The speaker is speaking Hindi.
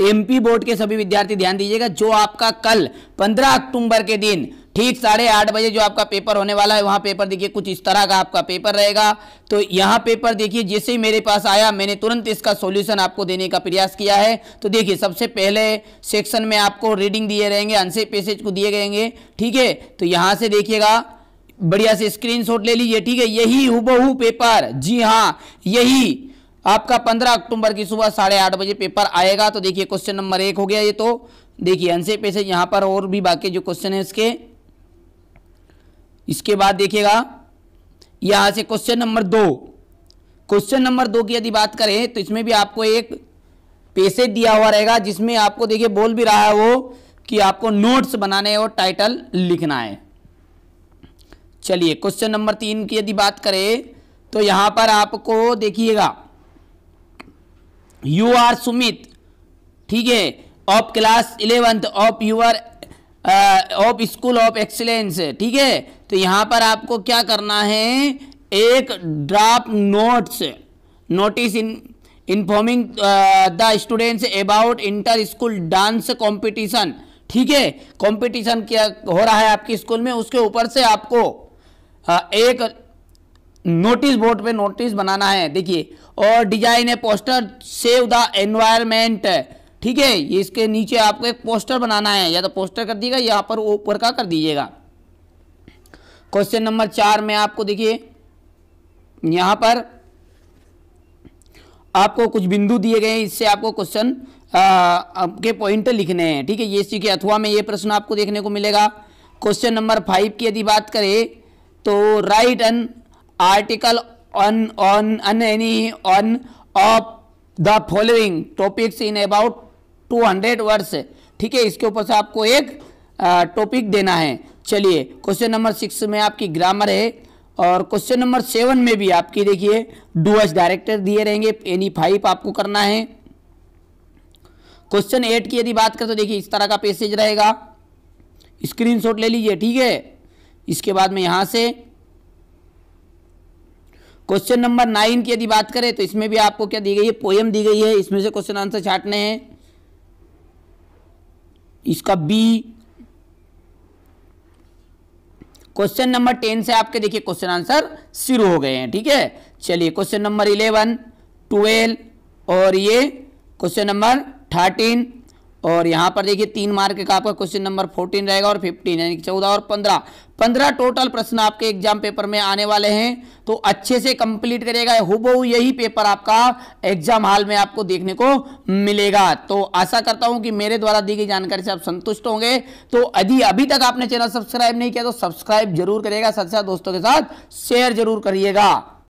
एमपी बोर्ड के सभी विद्यार्थी ध्यान दीजिएगा जो आपका कल 15 अक्टूबर के दिन ठीक साढ़े आठ बजे जो आपका पेपर होने वाला है वहां पेपर देखिए कुछ इस तरह का आपका पेपर रहेगा तो यहाँ पेपर देखिए जैसे ही मेरे पास आया मैंने तुरंत इसका सॉल्यूशन आपको देने का प्रयास किया है तो देखिए सबसे पहले सेक्शन में आपको रीडिंग दिए रहेंगे अनसे पैसेज को दिए गएंगे ठीक है तो यहाँ से देखिएगा बढ़िया से स्क्रीन ले लीजिए ठीक है यही हु पेपर जी हाँ यही आपका 15 अक्टूबर की सुबह साढ़े आठ बजे पेपर आएगा तो देखिए क्वेश्चन नंबर एक हो गया ये तो देखिए अनसे पैसे यहाँ पर और भी बाकी जो क्वेश्चन है इसके इसके बाद देखिएगा यहाँ से क्वेश्चन नंबर दो क्वेश्चन नंबर दो की यदि बात करें तो इसमें भी आपको एक पैसेज दिया हुआ रहेगा जिसमें आपको देखिए बोल भी रहा है वो कि आपको नोट्स बनाने और टाइटल लिखना है चलिए क्वेश्चन नंबर तीन की यदि बात करें तो यहाँ पर आपको देखिएगा यू आर सुमित ठीक है of class eleventh of your of school of excellence ठीक है तो यहाँ पर आपको क्या करना है एक draft notes notice in informing the students about inter school dance competition ठीक है कॉम्पिटिशन क्या हो रहा है आपके स्कूल में उसके ऊपर से आपको uh, एक नोटिस बोर्ड पे नोटिस बनाना है देखिए और डिजाइन है पोस्टर सेव द एनवायरमेंट ठीक है ये इसके नीचे आपको एक पोस्टर बनाना है या तो पोस्टर कर दीजिएगा या पर ऊपर का कर दीजिएगा क्वेश्चन नंबर चार में आपको देखिए यहाँ पर आपको कुछ बिंदु दिए गए हैं इससे आपको क्वेश्चन के पॉइंट लिखने हैं ठीक है ये सी के अथवा में ये प्रश्न आपको देखने को मिलेगा क्वेश्चन नंबर फाइव की यदि बात करें तो write and article on on on any of the following topics in about about 200 words ठीक है इसके ऊपर से आपको एक टॉपिक देना है चलिए क्वेश्चन नंबर सिक्स में आपकी ग्रामर है और क्वेश्चन नंबर सेवन में भी आपकी देखिए डूअर्स डायरेक्टर दिए रहेंगे एनी फाइव आपको करना है क्वेश्चन एट की यदि बात करें तो देखिए इस तरह का पैसेज रहेगा स्क्रीनशॉट ले लीजिए ठीक है इसके बाद में यहाँ से क्वेश्चन नंबर नाइन की यदि बात करें तो इसमें भी आपको क्या दी गई है पोएम दी गई है इसमें से क्वेश्चन आंसर छाटने हैं इसका बी क्वेश्चन नंबर टेन से आपके देखिए क्वेश्चन आंसर शुरू हो गए हैं ठीक है चलिए क्वेश्चन नंबर इलेवन ट्वेल्व और ये क्वेश्चन नंबर थर्टीन और यहाँ पर देखिए तीन मार्क का आपका क्वेश्चन नंबर फोर्टीन रहेगा और फिफ्टीन यानी कि चौदह और पंद्रह पंद्रह टोटल प्रश्न आपके एग्जाम पेपर में आने वाले हैं तो अच्छे से कंप्लीट करेगा हुबहू यही पेपर आपका एग्जाम हॉल में आपको देखने को मिलेगा तो आशा करता हूं कि मेरे द्वारा दी गई जानकारी से आप संतुष्ट होंगे तो यदि अभी तक आपने चैनल सब्सक्राइब नहीं किया तो सब्सक्राइब जरूर करेगा साथ साथ दोस्तों के साथ शेयर जरूर करिएगा